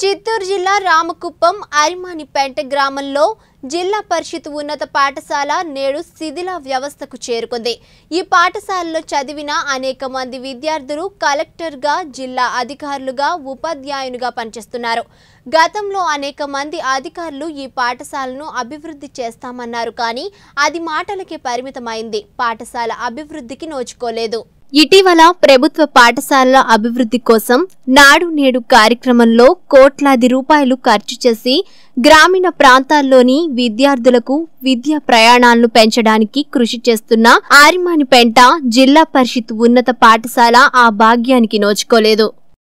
చిత్తూరు జిల్లా రామకుప్పం అరిమానిపేట గ్రామంలో జిల్లా పరిషత్ ఉన్నత పాఠశాల నేడు శిథిల వ్యవస్థకు చేరుకుంది ఈ పాఠశాలలో చదివిన అనేక మంది విద్యార్థులు కలెక్టర్గా జిల్లా అధికారులుగా ఉపాధ్యాయునిగా పనిచేస్తున్నారు గతంలో అనేక మంది అధికారులు ఈ పాఠశాలను అభివృద్ధి చేస్తామన్నారు కానీ అది మాటలకే పరిమితమైంది పాఠశాల అభివృద్ధికి నోచుకోలేదు ఇటీవల ప్రభుత్వ పాఠశాలల అభివృద్ధి కోసం నాడు నేడు కార్యక్రమంలో కోట్లాది రూపాయలు ఖర్చు చేసి గ్రామీణ ప్రాంతాల్లోని విద్యార్థులకు విద్యా ప్రయాణాలను పెంచడానికి కృషి చేస్తున్న పెంట జిల్లా పరిషత్ ఉన్నత పాఠశాల ఆ భాగ్యానికి నోచుకోలేదు